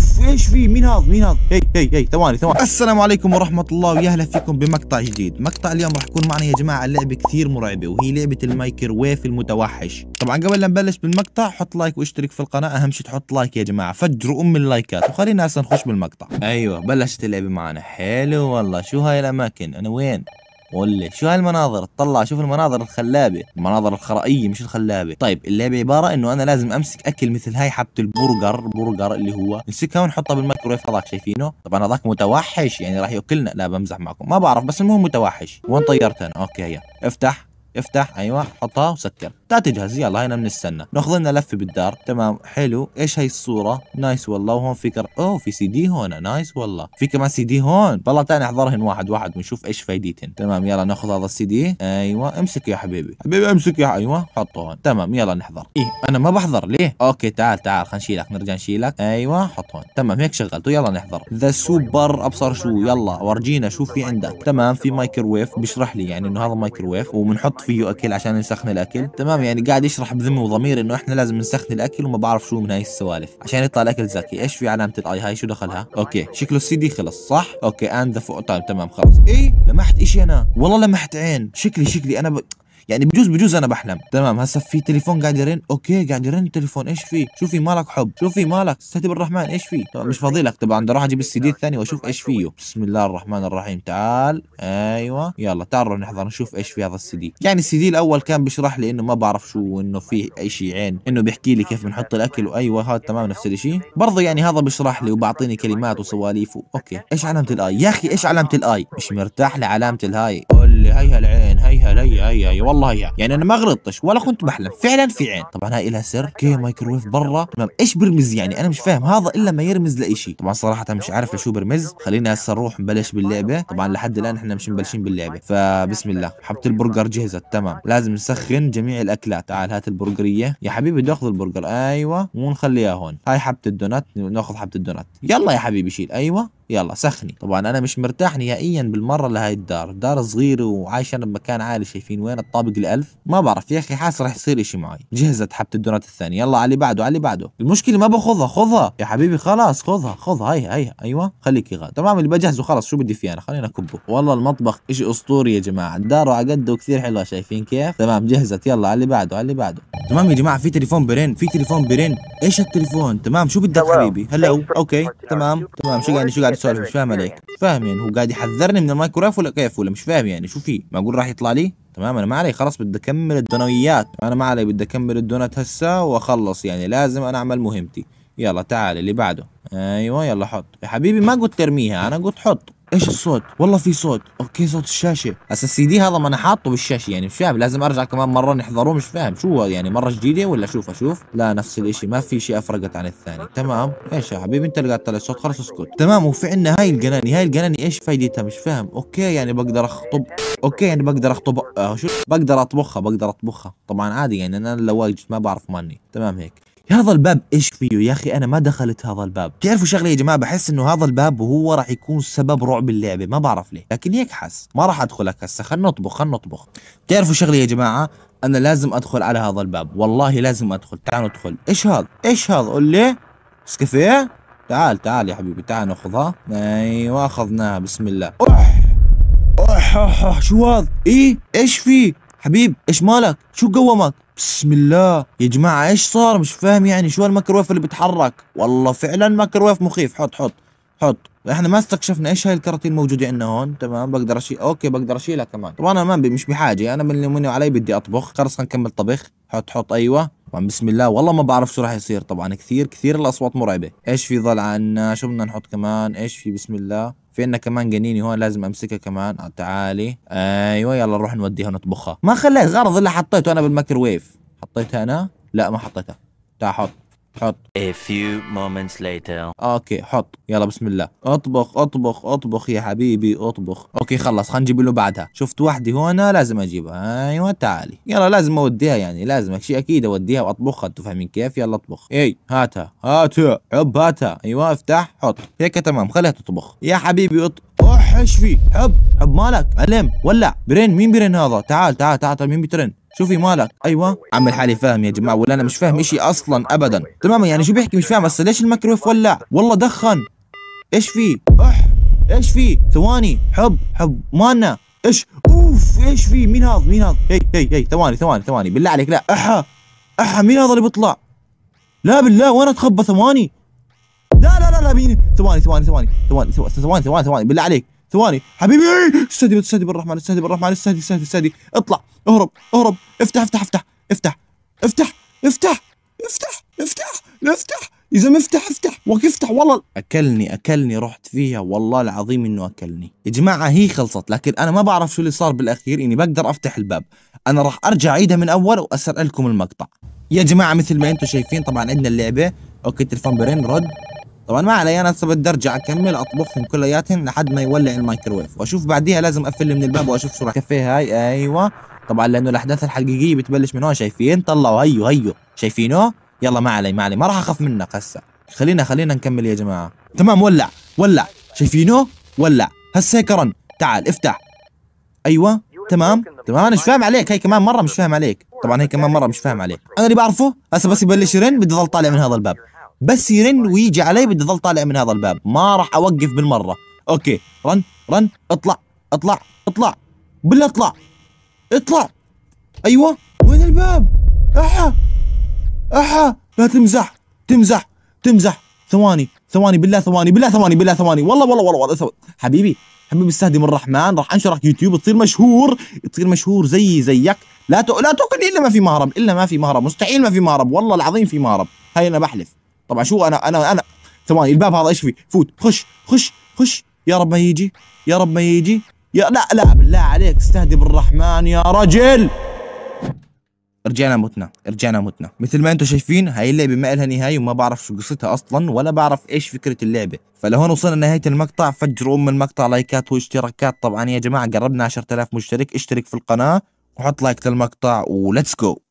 اوف ايش في مين هذا مين هذا هي هي هي ثواني ثواني السلام عليكم ورحمه الله ويا اهلا فيكم بمقطع جديد مقطع اليوم راح يكون معنا يا جماعه لعبه كثير مرعبه وهي لعبه المايكرويف المتوحش طبعا قبل لا نبلش بالمقطع حط لايك واشترك في القناه اهم شيء تحط لايك يا جماعه فجروا ام اللايكات وخلينا هسه نخش بالمقطع ايوه بلشت اللعبه معنا حلو والله شو هاي الاماكن انا وين ولا شو هالمناظر اطلع شوف المناظر الخلابه المناظر الخرائيه مش الخلابه طيب اللعبه عباره انه انا لازم امسك اكل مثل هاي حبه البرجر برجر اللي هو نمسكها ونحطها بالميكرويف هذاك شايفينه طبعا هذاك متوحش يعني راح ياكلنا لا بمزح معكم ما بعرف بس المهم متوحش وين طيرت انا اوكي هي افتح افتح ايوه حطها وسكر تعطي تجهز يلا هنا بنستنى ناخذ لنا لفه بالدار تمام حلو ايش هي الصوره نايس والله وهون في كر... اوه في سي دي هون نايس والله في كمان سي دي هون والله تعال نحضرهن واحد واحد ونشوف ايش فايدتهن تمام يلا ناخذ هذا السي دي ايوه امسك يا حبيبي حبيبي امسك يا ايوه حطه هون تمام يلا نحضر ايه انا ما بحضر ليه اوكي تعال تعال خلينا نشيلك نرجع نشيلك ايوه حط هون تمام هيك شغلته يلا نحضر ذا سوبر ابصر شو يلا ورجينا شو في عندك تمام في مايكروويف بيشرح لي يعني انه هذا مايكروويف وبنحط فيه اكل عشان نسخن الاكل تمام يعني قاعد يشرح بذمه وضمير انه احنا لازم نسخن الاكل وما بعرف شو من هاي السوالف عشان يطلع الاكل زكي ايش في علامه الاي هاي شو دخلها اوكي شكله السي دي خلص صح اوكي اند ذا فوق تايم تمام خلص اي لمحت اشي انا والله لمحت عين شكلي شكلي انا ب... يعني بجوز بجوز انا بحلم تمام هسه في تليفون قاعد يرن اوكي قاعد يرن التليفون ايش فيه شو في مالك حب شو في مالك استهدي بالرحمن ايش فيه طبعا مش فاضي لك طبعا بدي اروح اجيب السي دي الثاني واشوف ايش فيه بسم الله الرحمن الرحيم تعال ايوه يلا تعالوا نحضر نشوف ايش في هذا السي دي يعني السي دي الاول كان بيشرح لي انه ما بعرف شو انه في اي شيء عين انه بيحكي لي كيف بنحط الاكل وايوه هذا تمام نفس الشيء برضه يعني هذا بيشرح لي وبعطيني كلمات وسواليف اوكي ايش علامه الاي يا اخي ايش علامه الاي مش مرتاح لعلامه الهاي قول لي هيها العين هيها هي هي والله والله اياه يعني. يعني انا ما غلطتش ولا كنت بحلم فعلا في عين طبعا هاي لها سر اوكي مايكروويف برا تمام ايش برمز يعني انا مش فاهم هذا الا ما يرمز لإشي طبعا صراحه مش عارف لشو برمز خلينا هسه نروح نبلش باللعبه طبعا لحد الان احنا مش مبلشين باللعبه فبسم الله حبه البرجر جهزت تمام لازم نسخن جميع الاكلات تعال هات البرجريه يا حبيبي بدي اخذ البرجر ايوه ونخليها هون هاي حبه الدونات ناخذ حبه الدونات يلا يا حبيبي شيل ايوه يلا سخني طبعا انا مش مرتاح نهائيا بالمره لهاي الدار دار صغيره وعايش انا بمكان عالي شايفين وين الطابق الالف ما بعرف يا اخي حاسس رح يصير اشي معي جهزت حبه الدونات الثانيه يلا على اللي بعده على اللي بعده المشكله ما باخذها خذها يا حبيبي خلاص خذها خذها هي هي ايوه خليك غاد تمام اللي بجهزه خلاص شو بدي فيه انا خلينا كبه والله المطبخ اشي اسطوري يا جماعه الدار على قده كثير حلوه شايفين كيف تمام جهزت يلا على اللي بعده على اللي بعده تمام يا جماعه في تليفون برن في تليفون برن ايش التليفون تمام شو بدك حبيبي هلا اوكي تمام تمام شو قاعد شو قاعد سؤال مش فاهم عليك فاهم يعني هو قاعد يحذرني من المايكرويف ولا كيف ولا مش فاهم يعني شو في معقول راح يطلع لي تمام انا ما علي خلاص بدي اكمل الدونويات انا ما علي بدي اكمل الدونات هسه واخلص يعني لازم انا اعمل مهمتي يلا تعال اللي بعده ايوه يلا حط يا حبيبي ما قلت ترميها انا قلت حط ايش الصوت والله في صوت اوكي صوت الشاشه هسا السي دي هذا ما انا حاطه بالشاشه يعني مش فاهم لازم ارجع كمان مره نحضره مش فاهم شو هو يعني مره جديده ولا شوف اشوف لا نفس الاشي ما في شيء افرقت عن الثاني تمام ايش يا حبيبي انت اللي قاعد تطلع الصوت خلص اسكت تمام وفي عندنا هاي القناني هاي القناني ايش فايدتها مش فاهم اوكي يعني بقدر اخطب اوكي يعني بقدر اخطب آه شو بقدر اطبخها بقدر اطبخها طبعا عادي يعني انا لو واجد ما بعرف ماني تمام هيك هذا الباب ايش فيه يا اخي انا ما دخلت هذا الباب تعرفوا شغله يا جماعه بحس انه هذا الباب وهو راح يكون سبب رعب اللعبه ما بعرف ليه لكن هيك حس ما راح ادخلك هسه خلينا نطبخ خلينا نطبخ تعرفوا شغله يا جماعه انا لازم ادخل على هذا الباب والله لازم ادخل تعالوا ندخل ايش هذا ايش هذا قول لي سكافيه تعال تعال يا حبيبي تعال ناخذها ايوه اخذناها بسم الله اح اح اح شو هذا ايه ايش فيه حبيب ايش مالك شو قومك بسم الله يا جماعة ايش صار مش فاهم يعني شو الميكروويف اللي بيتحرك والله فعلا ميكروويف مخيف حط حط حط احنا ما استكشفنا ايش هاي الكراتين الموجوده عندنا هون تمام بقدر اشيل اوكي بقدر اشيلها كمان طبعا انا ما مش بحاجه انا من اللي مني علي بدي اطبخ خلص نكمل طبخ حط حط ايوه طبعا بسم الله والله ما بعرف شو راح يصير طبعا كثير كثير الاصوات مرعبه ايش في ضل عنا شو بدنا نحط كمان ايش في بسم الله في عندنا كمان جنيني هون لازم امسكها كمان آه، تعالي ايوه يلا نروح نوديها ونطبخها ما خليت غرض اللي حطيته انا بالميكروويف حطيتها انا لا ما حطيتها تعال حط حط A few moments later. اوكي حط يلا بسم الله اطبخ اطبخ اطبخ يا حبيبي اطبخ اوكي خلص خلينا نجيب له بعدها شفت وحدي هنا لازم اجيبها ايوه تعالي يلا لازم اوديها يعني لازم شيء اكيد اوديها واطبخها انتوا فاهمين كيف يلا اطبخ اي هاتها هاتها حب هاتها ايوه افتح حط هيك تمام خليها تطبخ يا حبيبي اط ايش فيه حب حب مالك علم ولع برين مين برين هذا تعال تعال تعال, تعال. مين بترن شوفي مالك ايوه عم حالي فاهم يا جماعه ولا انا مش فاهم اشي اصلا ابدا تماما يعني شو بيحكي مش فاهم هسه ليش الميكرويف ولع والله دخن ايش في اح ايش في ثواني حب حب مالنا ايش اوف ايش في مين هذا مين هذا هي هي هي ثواني ثواني ثواني بالله عليك لا احا احا مين هذا اللي بيطلع لا بالله وين اتخبى ثواني لا لا لا لا مين ثواني ثواني ثواني ثواني ثواني ثواني ثواني, ثواني. بالله عليك ثواني حبيبي إيه؟ استهدي استهدي بالرحمن استهدي بالرحمن استهدي استهدي استهدي اطلع اهرب اهرب افتح افتح افتح افتح افتح افتح افتح افتح افتح يا زلمه افتح افتح وقف افتح والله اكلني اكلني رحت فيها والله العظيم انه اكلني يا جماعه هي خلصت لكن انا ما بعرف شو اللي صار بالاخير اني بقدر افتح الباب انا راح ارجع اعيدها من اول واسرق لكم المقطع يا جماعه مثل ما انتم شايفين طبعا عندنا اللعبه اوكي تلفون برين رد طبعا ما علي انا بدي ارجع اكمل اطبخهم كلياتهم لحد ما يولع الميكروويف واشوف بعديها لازم اقفل من الباب واشوف شو راح كفيه هاي ايوه طبعا لانه الاحداث الحقيقيه بتبلش من هون شايفين طلعوا هيو هيو شايفينه يلا ما علي ما علي ما راح اخاف منك هسه خلينا خلينا نكمل يا جماعه تمام ولع ولع شايفينه ولع هسه هيك رن تعال افتح ايوه تمام تمام انا مش فاهم عليك هي كمان مره مش فاهم عليك طبعا هي كمان مره مش فاهم عليك انا اللي بعرفه هسه بس يبلش يرن بدي ضل طالع من هذا الباب بس يرن طيب. ويجي علي بدي اظل طالع من هذا الباب ما راح اوقف بالمره اوكي رن رن اطلع اطلع اطلع بالله اطلع اطلع ايوه وين الباب احا احا لا تمزح تمزح تمزح ثواني ثواني بالله ثواني بالله ثواني بالله ثواني والله والله والله, والله ثواني. حبيبي حبيبي استهدم الرحمن راح انشرك يوتيوب تصير مشهور تصير مشهور زي زيك لا ت... لا تقل الا ما في مهرب الا ما في مهرب مستحيل ما في مهرب والله العظيم في مهرب هاي انا بحلف طبعا شو انا انا انا ثواني الباب هذا ايش فيه؟ فوت خش خش خش يا رب ما يجي يا رب ما يجي يا لا لا بالله عليك استهدي بالرحمن يا رجل رجعنا متنا رجعنا متنا مثل ما انتم شايفين هاي اللعبه ما لها نهايه وما بعرف شو قصتها اصلا ولا بعرف ايش فكره اللعبه فلهون وصلنا نهايه المقطع فجروا ام المقطع لايكات واشتراكات طبعا يا جماعه قربنا 10000 مشترك اشترك في القناه وحط لايك للمقطع ولتس جو